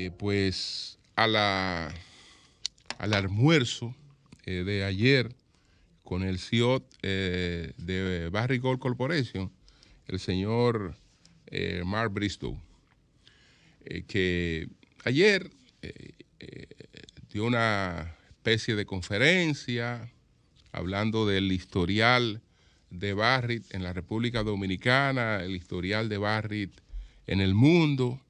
Eh, pues a la, al almuerzo eh, de ayer con el CEO eh, de Barry Gold Corporation, el señor Mark Bristow, que ayer dio una especie de conferencia hablando del historial de Barry en la República Dominicana, el historial de Barry en el mundo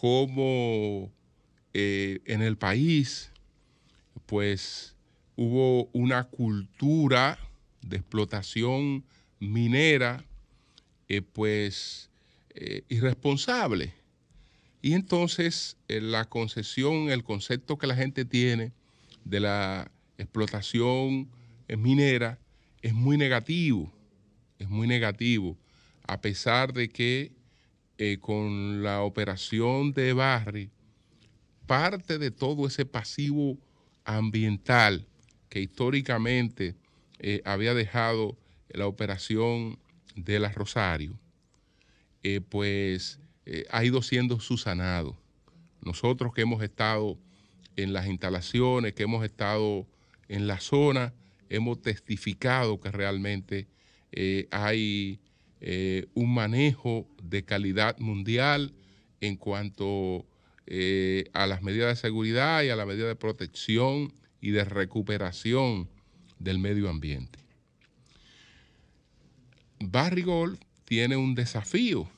como eh, en el país pues hubo una cultura de explotación minera eh, pues eh, irresponsable. Y entonces la concepción, el concepto que la gente tiene de la explotación minera es muy negativo, es muy negativo, a pesar de que eh, con la operación de Barry, parte de todo ese pasivo ambiental que históricamente eh, había dejado la operación de la Rosario, eh, pues ha ido siendo susanado. Nosotros que hemos estado en las instalaciones, que hemos estado en la zona, hemos testificado que realmente hay eh, un manejo de calidad mundial en cuanto eh, a las medidas de seguridad y a la medida de protección y de recuperación del medio ambiente. Barrigol tiene un desafío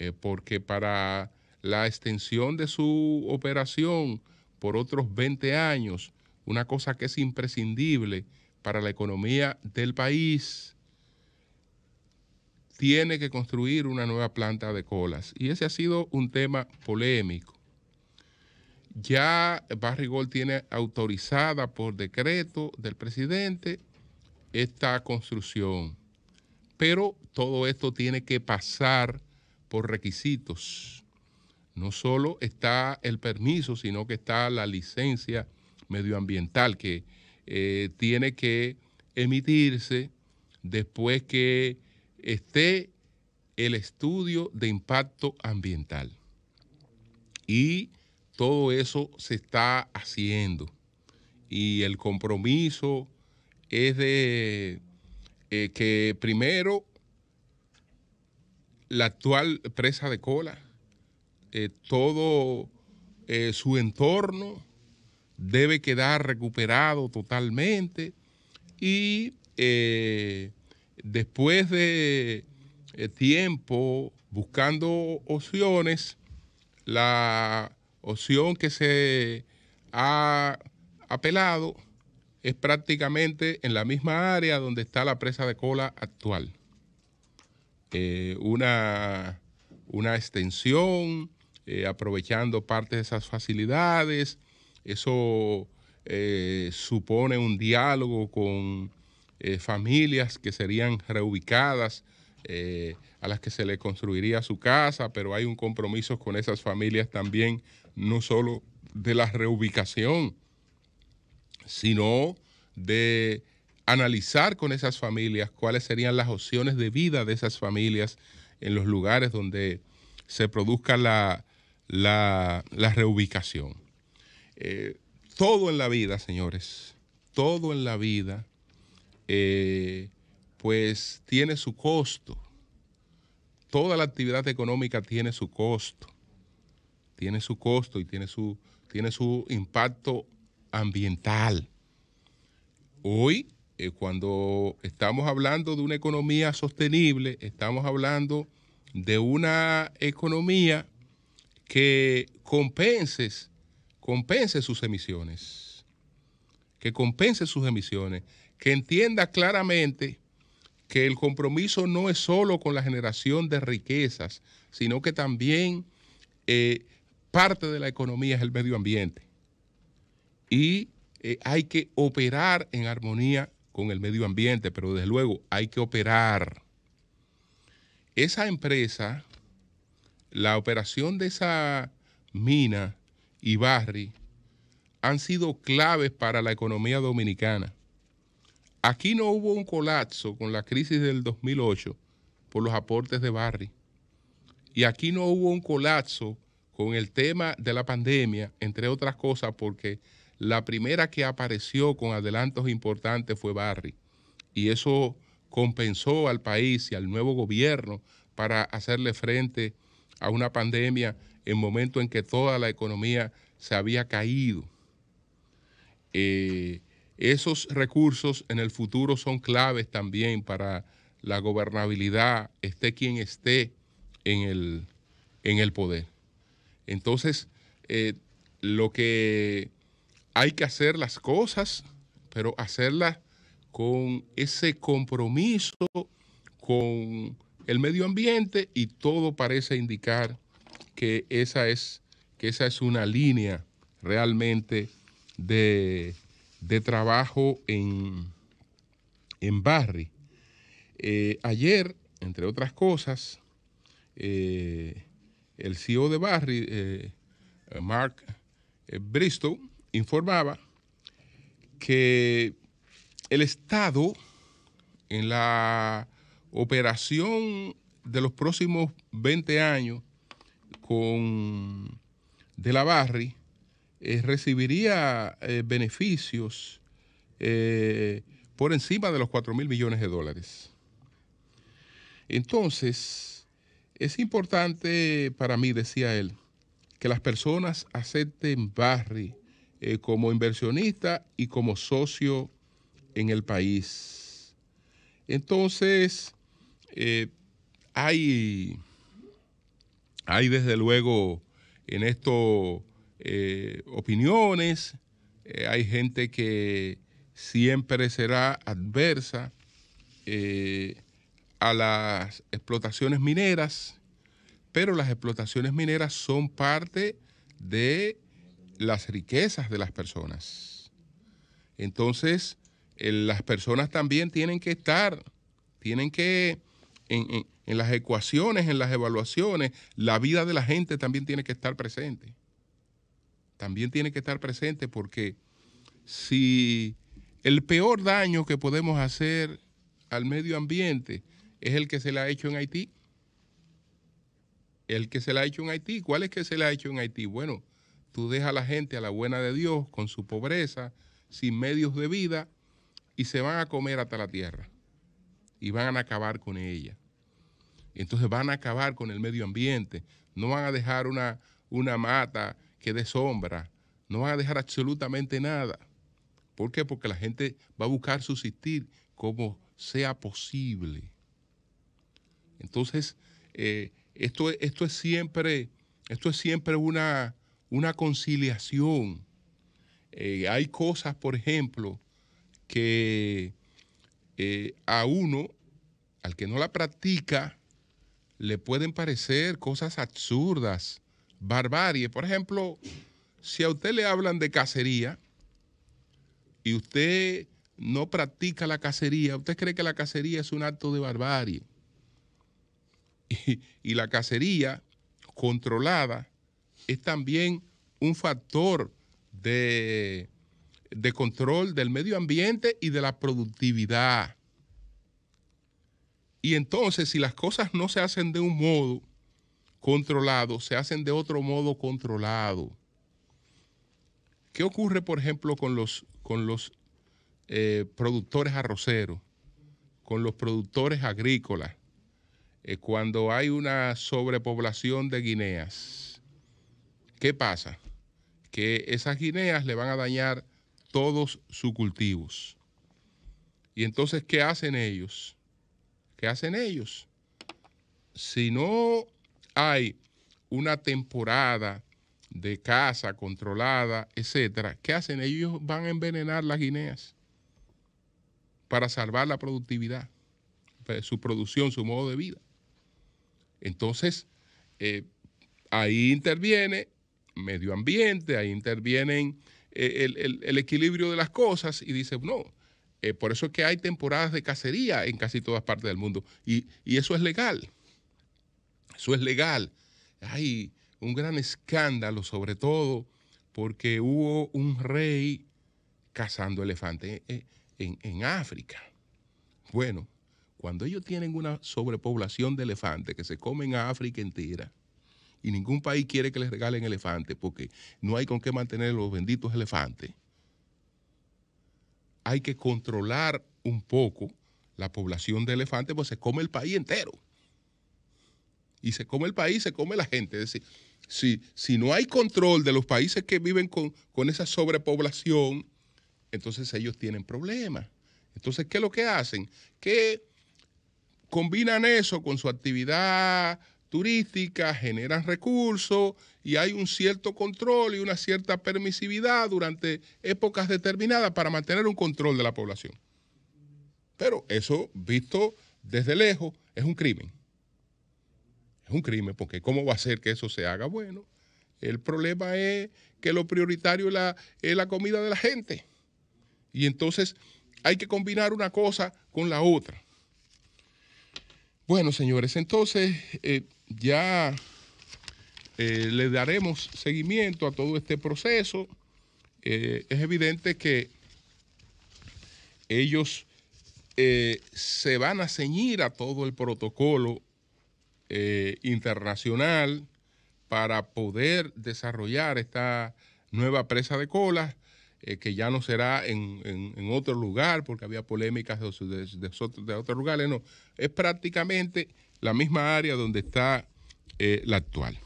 eh, porque para la extensión de su operación por otros 20 años, una cosa que es imprescindible para la economía del país, tiene que construir una nueva planta de colas. Y ese ha sido un tema polémico. Ya Barrigol tiene autorizada por decreto del presidente esta construcción, pero todo esto tiene que pasar por requisitos. No solo está el permiso, sino que está la licencia medioambiental que eh, tiene que emitirse después que esté el estudio de impacto ambiental. Y todo eso se está haciendo. Y el compromiso es de eh, que primero la actual presa de cola, eh, todo eh, su entorno debe quedar recuperado totalmente y después de eh, tiempo buscando opciones, la opción que se ha apelado es prácticamente en la misma área donde está la presa de cola actual. Eh, una, una, extensión, eh, aprovechando parte de esas facilidades, eso supone un diálogo con eh, familias que serían reubicadas, eh, a las que se le construiría su casa, pero hay un compromiso con esas familias también, no solo de la reubicación, sino de analizar con esas familias cuáles serían las opciones de vida de esas familias en los lugares donde se produzca la, reubicación. Eh, todo en la vida, señores, todo en la vida eh, pues tiene su costo. Toda la actividad económica tiene su costo. Tiene su costo y tiene su, tiene su impacto ambiental. Hoy, eh, cuando estamos hablando de una economía sostenible, estamos hablando de una economía que compense, compense sus emisiones que compense sus emisiones, que entienda claramente que el compromiso no es solo con la generación de riquezas, sino que también eh, parte de la economía es el medio ambiente. Y eh, hay que operar en armonía con el medio ambiente, pero desde luego hay que operar. Esa empresa, la operación de esa mina y barri, han sido claves para la economía dominicana. Aquí no hubo un colapso con la crisis del 2008 por los aportes de Barry. Y aquí no hubo un colapso con el tema de la pandemia, entre otras cosas, porque la primera que apareció con adelantos importantes fue Barry. Y eso compensó al país y al nuevo gobierno para hacerle frente a una pandemia en momento en que toda la economía se había caído. Eh, esos recursos en el futuro son claves también para la gobernabilidad, esté quien esté en el, en el poder. Entonces, eh, lo que hay que hacer las cosas, pero hacerlas con ese compromiso con el medio ambiente y todo parece indicar que esa es, que esa es una línea realmente de, trabajo en, en Barry. Eh, ayer, entre otras cosas, eh, el CEO de Barry, eh, Mark Bristow, informaba que el Estado en la operación de los próximos 20 años con de la Barry eh, recibiría eh, beneficios eh, por encima de los 4 mil millones de dólares. Entonces, es importante para mí, decía él, que las personas acepten Barry como inversionista y como socio en el país. Entonces, hay, hay desde luego en esto eh, opiniones, eh, hay gente que siempre será adversa eh, a las explotaciones mineras, pero las explotaciones mineras son parte de las riquezas de las personas. Entonces, las personas también tienen que estar, tienen que, en las ecuaciones, en las evaluaciones, la vida de la gente también tiene que estar presente también tiene que estar presente porque si el peor daño que podemos hacer al medio ambiente es el que se le ha hecho en Haití, el que se le ha hecho en Haití, ¿cuál es que se le ha hecho en Haití? Bueno, tú dejas a la gente a la buena de Dios con su pobreza, sin medios de vida y se van a comer hasta la tierra y van a acabar con ella. Entonces van a acabar con el medio ambiente, no van a dejar una, una mata que dé sombra, no van a dejar absolutamente nada. ¿Por qué? Porque la gente va a buscar subsistir como sea posible. Entonces, eh, esto, esto, es siempre, esto es siempre una, una conciliación. Eh, hay cosas, por ejemplo, que eh, a uno, al que no la practica, le pueden parecer cosas absurdas barbarie. Por ejemplo, si a usted le hablan de cacería y usted no practica la cacería, usted cree que la cacería es un acto de barbarie. Y, la cacería controlada es también un factor de, de control del medio ambiente y de la productividad. Y entonces, si las cosas no se hacen de un modo, controlados, se hacen de otro modo controlado. ¿Qué ocurre, por ejemplo, con los, con los eh, productores arroceros, con los productores agrícolas, eh, cuando hay una sobrepoblación de guineas? ¿Qué pasa? Que esas guineas le van a dañar todos sus cultivos. Y entonces, ¿qué hacen ellos? ¿Qué hacen ellos? Si no hay una temporada de caza controlada, etcétera, ¿qué hacen? Ellos van a envenenar las guineas para salvar la productividad, eh, su producción, su modo de vida. Entonces, eh, ahí interviene medio ambiente, ahí intervienen eh, el, equilibrio de las cosas y dice, no, por eso es que hay temporadas de cacería en casi todas partes del mundo y, y eso es legal eso es legal. Hay un gran escándalo, sobre todo porque hubo un rey cazando elefantes eh, eh, en, África. Bueno, cuando ellos tienen una sobrepoblación de elefantes que se comen a África entera, y ningún país quiere que les regalen elefantes porque no hay con qué mantener los benditos elefantes, hay que controlar un poco la población de elefantes, porque se come el país entero y se come el país, se come la gente. Es decir, si, si no hay control de los países que viven con, con esa sobrepoblación, entonces ellos tienen problemas. Entonces, ¿qué es lo que hacen? Que combinan eso con su actividad turística, generan recursos y hay un cierto control y una cierta permisividad durante épocas determinadas para mantener un control de la población. Pero eso, visto desde lejos, es un crimen un crimen, porque ¿cómo va a ser que eso se haga? Bueno, el problema es que lo prioritario es la, la comida de la gente. Y entonces hay que combinar una cosa con la otra. Bueno, señores, entonces eh, ya eh, le daremos seguimiento a todo este proceso. Eh, es evidente que ellos se van a ceñir a todo el protocolo eh, internacional para poder desarrollar esta nueva presa de colas, eh, que ya no será en, otro lugar, porque había polémicas de, de, otros lugares, no, es prácticamente la misma área donde está eh, la actual.